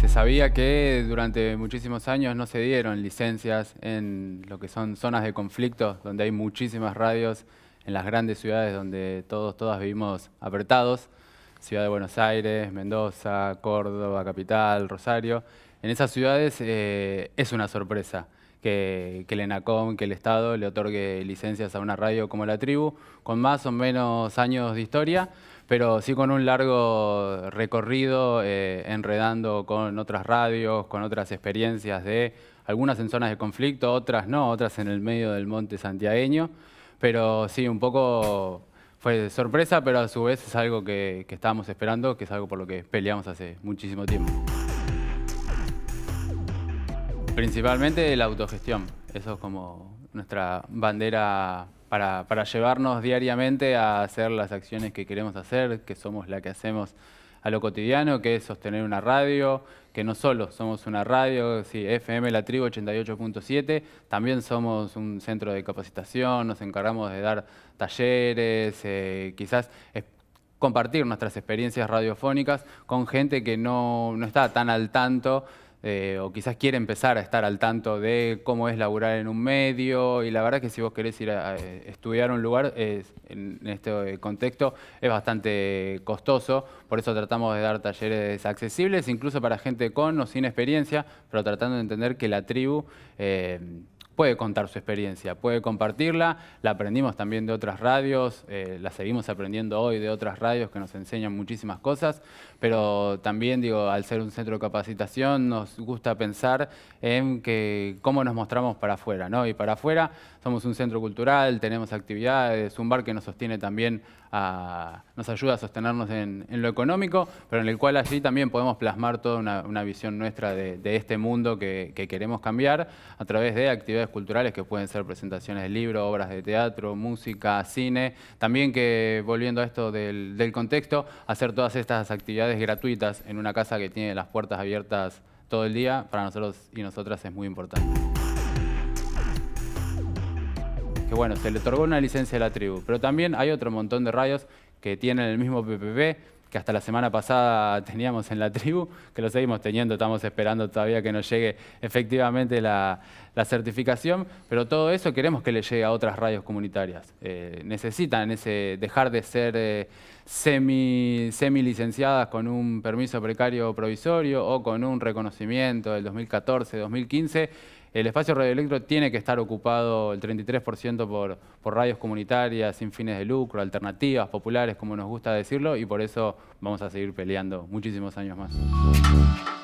Se sabía que durante muchísimos años no se dieron licencias en lo que son zonas de conflicto, donde hay muchísimas radios en las grandes ciudades donde todos, todas vivimos apretados, Ciudad de Buenos Aires, Mendoza, Córdoba, Capital, Rosario. En esas ciudades eh, es una sorpresa que, el ENACOM, que el Estado le otorgue licencias a una radio como la tribu, con más o menos años de historia, pero sí con un largo recorrido eh, enredando con otras radios, con otras experiencias de algunas en zonas de conflicto, otras no, otras en el medio del monte santiagueño, pero sí, un poco fue sorpresa, pero a su vez es algo que, que estábamos esperando, que es algo por lo que peleamos hace muchísimo tiempo principalmente la autogestión. Eso es como nuestra bandera para, llevarnos diariamente a hacer las acciones que queremos hacer, que somos la que hacemos a lo cotidiano, que es sostener una radio, que no solo somos una radio, FM La Tribu 88.7, también somos un centro de capacitación, nos encargamos de dar talleres, eh, quizás compartir nuestras experiencias radiofónicas con gente que no, no está tan al tanto eh, o quizás quiere empezar a estar al tanto de cómo es laburar en un medio, y la verdad que si vos querés ir a, a eh, estudiar un lugar, en este eh, contexto es bastante costoso, por eso tratamos de dar talleres accesibles, incluso para gente con o sin experiencia, pero tratando de entender que la tribu... Eh, puede contar su experiencia, puede compartirla. La aprendimos también de otras radios, eh, la seguimos aprendiendo hoy de otras radios que nos enseñan muchísimas cosas, pero también, digo, al ser un centro de capacitación, nos gusta pensar en que cómo nos mostramos para afuera, ¿no? Y para afuera somos un centro cultural, tenemos actividades, un bar que nos sostiene también, nos ayuda a sostenernos en, lo económico, pero en el cual allí también podemos plasmar toda una, visión nuestra de, este mundo que queremos cambiar a través de actividades culturales que pueden ser presentaciones de libros, obras de teatro, música, cine. También que, volviendo a esto del, contexto, hacer todas estas actividades gratuitas en una casa que tiene las puertas abiertas todo el día, para nosotros y nosotras es muy importante que bueno, se le otorgó una licencia a la tribu, pero también hay otro montón de rayos que tienen el mismo PPP, que hasta la semana pasada teníamos en la tribu, que lo seguimos teniendo, estamos esperando todavía que nos llegue efectivamente la, la certificación, pero todo eso queremos que le llegue a otras radios comunitarias. Eh, necesitan ese dejar de ser eh, semi, semi, licenciadas con un permiso precario provisorio o con un reconocimiento del 2014-2015. El espacio radioelectro tiene que estar ocupado el 33% por radios comunitarias, sin fines de lucro, alternativas, populares, como nos gusta decirlo, y por eso vamos a seguir peleando muchísimos años más.